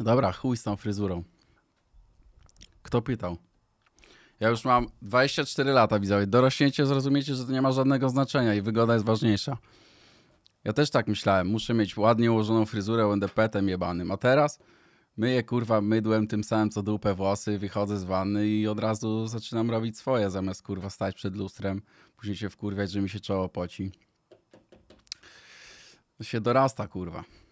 Dobra, chuj z tą fryzurą. Kto pytał? Ja już mam 24 lata, widzowie. Dorośnięcie zrozumiecie, że to nie ma żadnego znaczenia i wygoda jest ważniejsza. Ja też tak myślałem. Muszę mieć ładnie ułożoną fryzurę, będę petem jebanym. A teraz myję kurwa mydłem tym samym co dupę włosy, wychodzę z wanny i od razu zaczynam robić swoje, zamiast kurwa stać przed lustrem, później się wkurwiać, że mi się czoło poci. Się dorasta kurwa.